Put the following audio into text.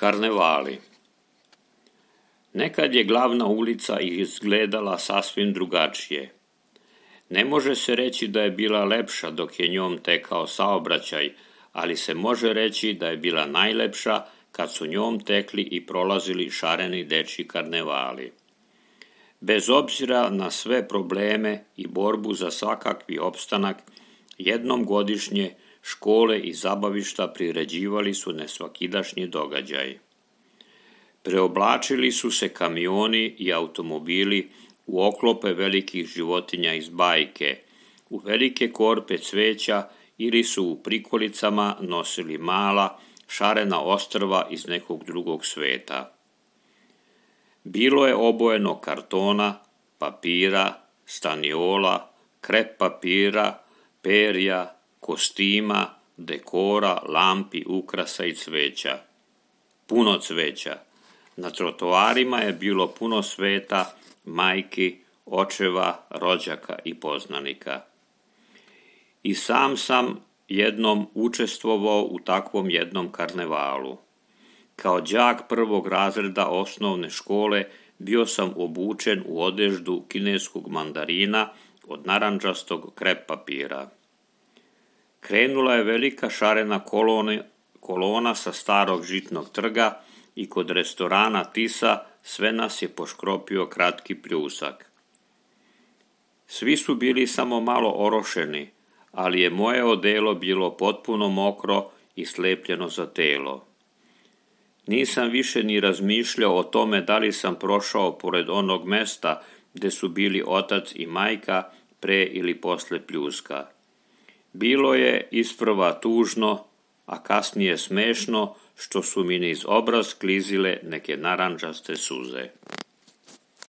karnevali. Nekad je glavna ulica izgledala sasvim drugačije. Ne može se reći da je bila lepša dok je njom tekao saobraćaj, ali se može reći da je bila najlepša kad su njom tekli i prolazili šareni deči karnevali. Bez obzira na sve probleme i borbu za svakakvi opstanak, jednom godišnje – škole i zabavišta priređivali su nesvakidašnji događaj. Preoblačili su se kamioni i automobili u oklope velikih životinja iz bajke, u velike korpe cveća ili su u prikolicama nosili mala, šarena ostrva iz nekog drugog sveta. Bilo je obojeno kartona, papira, staniola, krep papira, perja, kostima, dekora, lampi, ukrasa i cveća. Puno cveća. Na trotoarima je bilo puno sveta, majki, očeva, rođaka i poznanika. I sam sam jednom učestvovao u takvom jednom karnevalu. Kao đak prvog razreda osnovne škole bio sam obučen u odeždu kineskog mandarina od naranđastog krep papira. Krenula je velika šarena kolona sa starog žitnog trga i kod restorana Tisa sve nas je poškropio kratki pljusak. Svi su bili samo malo orošeni, ali je moje odelo bilo potpuno mokro i slepljeno za telo. Nisam više ni razmišljao o tome da li sam prošao pored onog mesta gde su bili otac i majka pre ili posle pljuska. Bilo je isprva tužno, a kasnije smešno što su mi niz obraz klizile neke narandžaste suze.